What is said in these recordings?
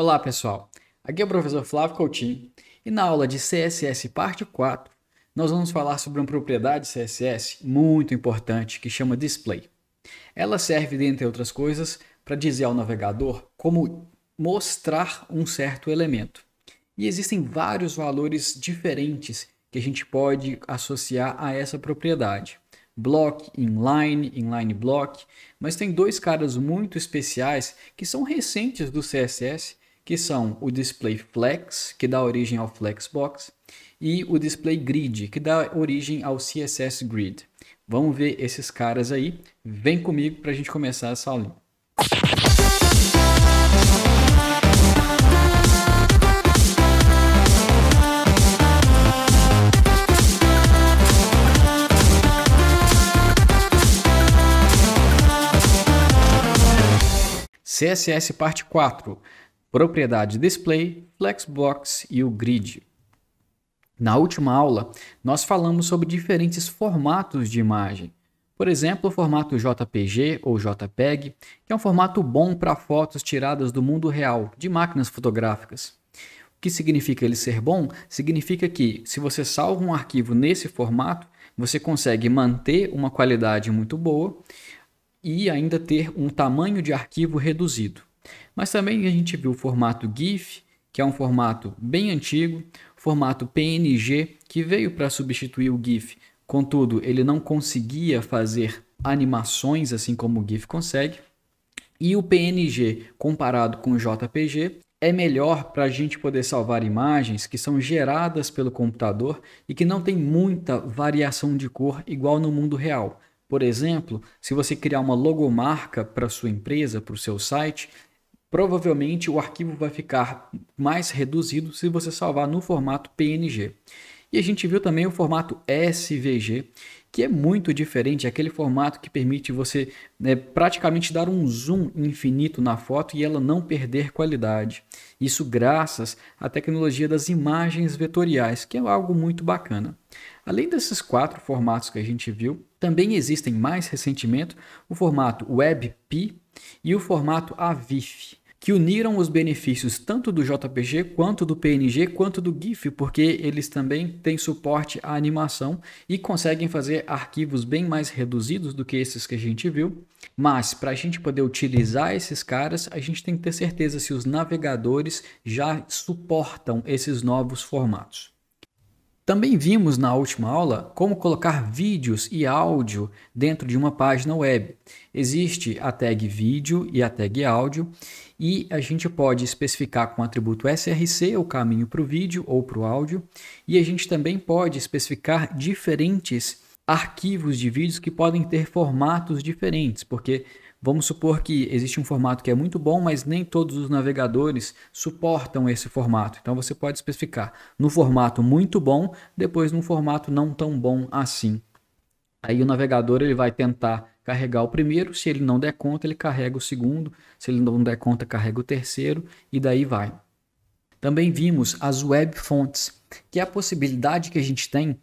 Olá, pessoal. Aqui é o professor Flávio Coutinho e na aula de CSS parte 4, nós vamos falar sobre uma propriedade CSS muito importante que chama display. Ela serve, dentre outras coisas, para dizer ao navegador como mostrar um certo elemento. E existem vários valores diferentes que a gente pode associar a essa propriedade. Block, inline, inline block, mas tem dois caras muito especiais que são recentes do CSS que são o display flex, que dá origem ao Flexbox, e o display grid, que dá origem ao CSS grid. Vamos ver esses caras aí. Vem comigo para a gente começar essa aula. CSS parte 4 propriedade display, flexbox e o grid. Na última aula, nós falamos sobre diferentes formatos de imagem. Por exemplo, o formato JPG ou JPEG, que é um formato bom para fotos tiradas do mundo real, de máquinas fotográficas. O que significa ele ser bom? Significa que, se você salva um arquivo nesse formato, você consegue manter uma qualidade muito boa e ainda ter um tamanho de arquivo reduzido. Mas também a gente viu o formato GIF, que é um formato bem antigo, formato PNG, que veio para substituir o GIF. Contudo, ele não conseguia fazer animações assim como o GIF consegue. E o PNG, comparado com o JPG, é melhor para a gente poder salvar imagens que são geradas pelo computador e que não tem muita variação de cor igual no mundo real. Por exemplo, se você criar uma logomarca para sua empresa, para o seu site, provavelmente o arquivo vai ficar mais reduzido se você salvar no formato PNG. E a gente viu também o formato SVG, que é muito diferente, é aquele formato que permite você né, praticamente dar um zoom infinito na foto e ela não perder qualidade. Isso graças à tecnologia das imagens vetoriais, que é algo muito bacana. Além desses quatro formatos que a gente viu, também existem mais recentemente o formato WebP e o formato AVIF que uniram os benefícios tanto do JPG quanto do PNG quanto do GIF, porque eles também têm suporte à animação e conseguem fazer arquivos bem mais reduzidos do que esses que a gente viu. Mas para a gente poder utilizar esses caras, a gente tem que ter certeza se os navegadores já suportam esses novos formatos. Também vimos na última aula como colocar vídeos e áudio dentro de uma página web. Existe a tag vídeo e a tag áudio, e a gente pode especificar com o atributo src o caminho para o vídeo ou para o áudio, e a gente também pode especificar diferentes arquivos de vídeos que podem ter formatos diferentes, porque Vamos supor que existe um formato que é muito bom, mas nem todos os navegadores suportam esse formato. Então você pode especificar no formato muito bom, depois num formato não tão bom assim. Aí o navegador ele vai tentar carregar o primeiro, se ele não der conta, ele carrega o segundo, se ele não der conta, carrega o terceiro e daí vai. Também vimos as web fonts, que é a possibilidade que a gente tem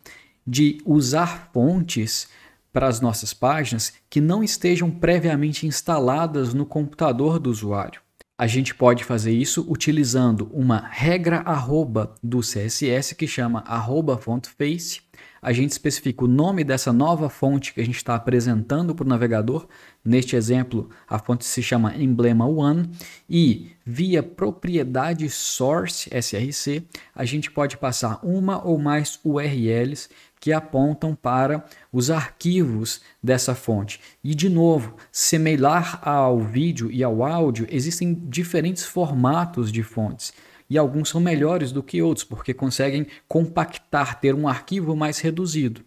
de usar fontes para as nossas páginas que não estejam previamente instaladas no computador do usuário. A gente pode fazer isso utilizando uma regra arroba do CSS que chama arroba fontface. A gente especifica o nome dessa nova fonte que a gente está apresentando para o navegador. Neste exemplo, a fonte se chama Emblema One. E via propriedade source SRC, a gente pode passar uma ou mais URLs que apontam para os arquivos dessa fonte. E, de novo, semelhar ao vídeo e ao áudio, existem diferentes formatos de fontes e alguns são melhores do que outros, porque conseguem compactar, ter um arquivo mais reduzido.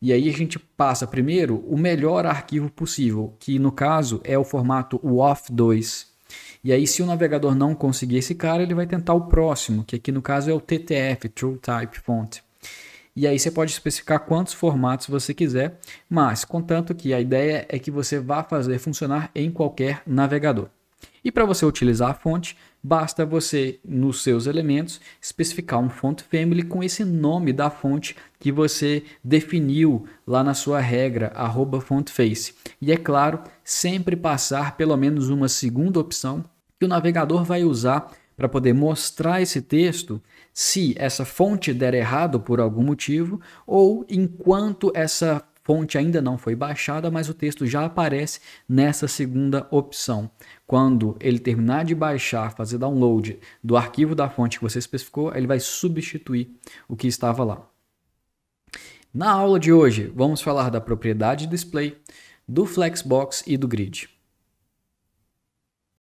E aí a gente passa primeiro o melhor arquivo possível, que no caso é o formato WOFF2. E aí, se o navegador não conseguir esse cara, ele vai tentar o próximo, que aqui no caso é o TTF, True Type Font. E aí você pode especificar quantos formatos você quiser, mas contanto que a ideia é que você vá fazer funcionar em qualquer navegador. E para você utilizar a fonte, basta você, nos seus elementos, especificar um font family com esse nome da fonte que você definiu lá na sua regra, fontface. E é claro, sempre passar pelo menos uma segunda opção que o navegador vai usar para poder mostrar esse texto se essa fonte der errado por algum motivo ou enquanto essa fonte ainda não foi baixada, mas o texto já aparece nessa segunda opção. Quando ele terminar de baixar, fazer download do arquivo da fonte que você especificou, ele vai substituir o que estava lá. Na aula de hoje, vamos falar da propriedade display, do Flexbox e do grid.